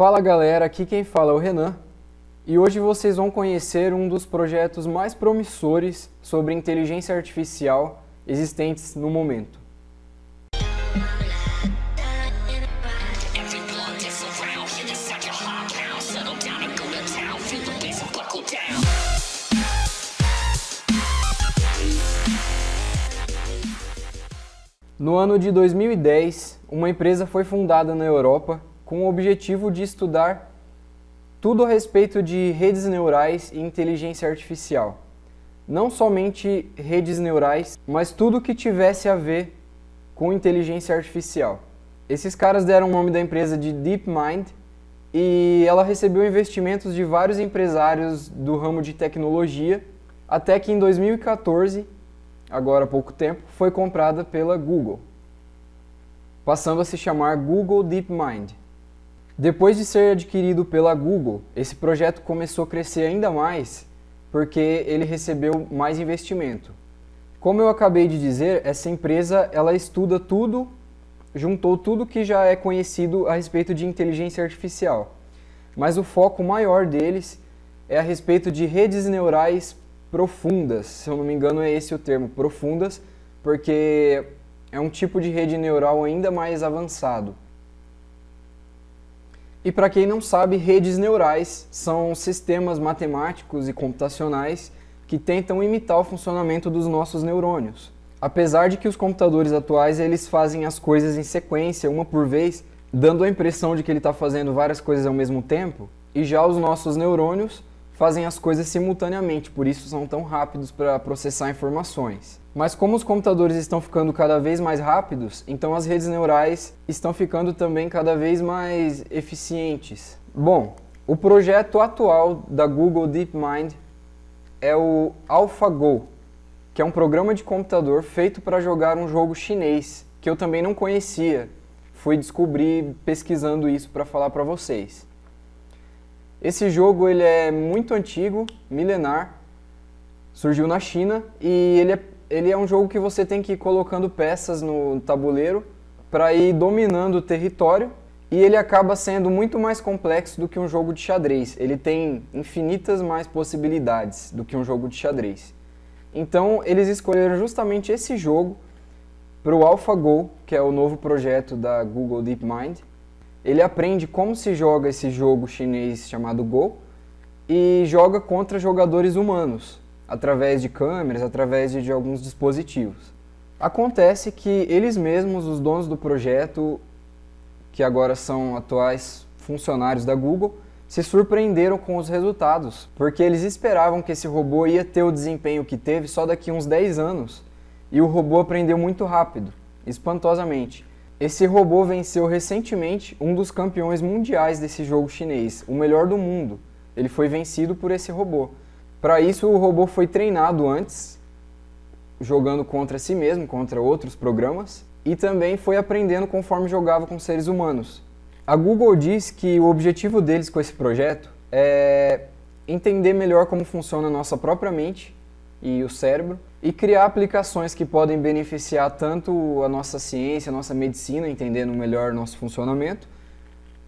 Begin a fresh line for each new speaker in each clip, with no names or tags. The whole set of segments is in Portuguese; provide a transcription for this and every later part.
Fala galera, aqui quem fala é o Renan e hoje vocês vão conhecer um dos projetos mais promissores sobre inteligência artificial existentes no momento. No ano de 2010, uma empresa foi fundada na Europa com o objetivo de estudar tudo a respeito de redes neurais e inteligência artificial. Não somente redes neurais, mas tudo que tivesse a ver com inteligência artificial. Esses caras deram o nome da empresa de DeepMind e ela recebeu investimentos de vários empresários do ramo de tecnologia, até que em 2014, agora há pouco tempo, foi comprada pela Google, passando a se chamar Google DeepMind. Depois de ser adquirido pela Google, esse projeto começou a crescer ainda mais porque ele recebeu mais investimento. Como eu acabei de dizer, essa empresa ela estuda tudo, juntou tudo que já é conhecido a respeito de inteligência artificial. Mas o foco maior deles é a respeito de redes neurais profundas, se eu não me engano é esse o termo, profundas, porque é um tipo de rede neural ainda mais avançado. E para quem não sabe, redes neurais são sistemas matemáticos e computacionais que tentam imitar o funcionamento dos nossos neurônios. Apesar de que os computadores atuais eles fazem as coisas em sequência, uma por vez, dando a impressão de que ele está fazendo várias coisas ao mesmo tempo, e já os nossos neurônios fazem as coisas simultaneamente, por isso são tão rápidos para processar informações. Mas como os computadores estão ficando cada vez mais rápidos, então as redes neurais estão ficando também cada vez mais eficientes. Bom, o projeto atual da Google DeepMind é o AlphaGo, que é um programa de computador feito para jogar um jogo chinês que eu também não conhecia. Fui descobrir pesquisando isso para falar para vocês. Esse jogo ele é muito antigo, milenar, surgiu na China e ele é, ele é um jogo que você tem que ir colocando peças no tabuleiro para ir dominando o território e ele acaba sendo muito mais complexo do que um jogo de xadrez. Ele tem infinitas mais possibilidades do que um jogo de xadrez. Então eles escolheram justamente esse jogo para o AlphaGo, que é o novo projeto da Google DeepMind, ele aprende como se joga esse jogo chinês chamado Go e joga contra jogadores humanos, através de câmeras, através de, de alguns dispositivos. Acontece que eles mesmos, os donos do projeto, que agora são atuais funcionários da Google, se surpreenderam com os resultados, porque eles esperavam que esse robô ia ter o desempenho que teve só daqui uns 10 anos. E o robô aprendeu muito rápido, espantosamente. Esse robô venceu recentemente um dos campeões mundiais desse jogo chinês, o melhor do mundo. Ele foi vencido por esse robô. Para isso, o robô foi treinado antes, jogando contra si mesmo, contra outros programas, e também foi aprendendo conforme jogava com seres humanos. A Google diz que o objetivo deles com esse projeto é entender melhor como funciona a nossa própria mente e o cérebro e criar aplicações que podem beneficiar tanto a nossa ciência, a nossa medicina, entendendo melhor nosso funcionamento,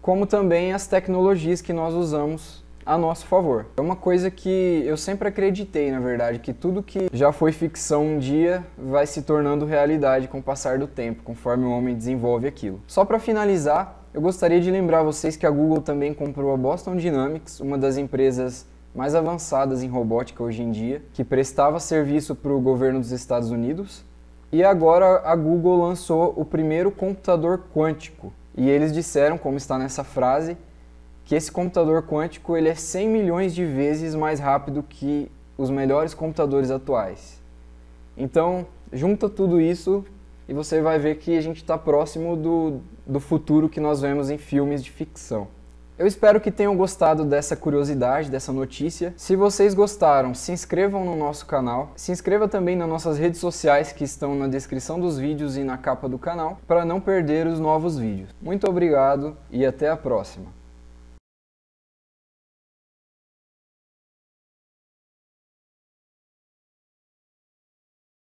como também as tecnologias que nós usamos a nosso favor. É uma coisa que eu sempre acreditei, na verdade, que tudo que já foi ficção um dia vai se tornando realidade com o passar do tempo, conforme o homem desenvolve aquilo. Só para finalizar, eu gostaria de lembrar vocês que a Google também comprou a Boston Dynamics, uma das empresas mais avançadas em robótica hoje em dia, que prestava serviço para o governo dos Estados Unidos. E agora a Google lançou o primeiro computador quântico. E eles disseram, como está nessa frase, que esse computador quântico ele é 100 milhões de vezes mais rápido que os melhores computadores atuais. Então, junta tudo isso e você vai ver que a gente está próximo do, do futuro que nós vemos em filmes de ficção. Eu espero que tenham gostado dessa curiosidade, dessa notícia. Se vocês gostaram, se inscrevam no nosso canal. Se inscreva também nas nossas redes sociais que estão na descrição dos vídeos e na capa do canal para não perder os novos vídeos. Muito obrigado e até a próxima.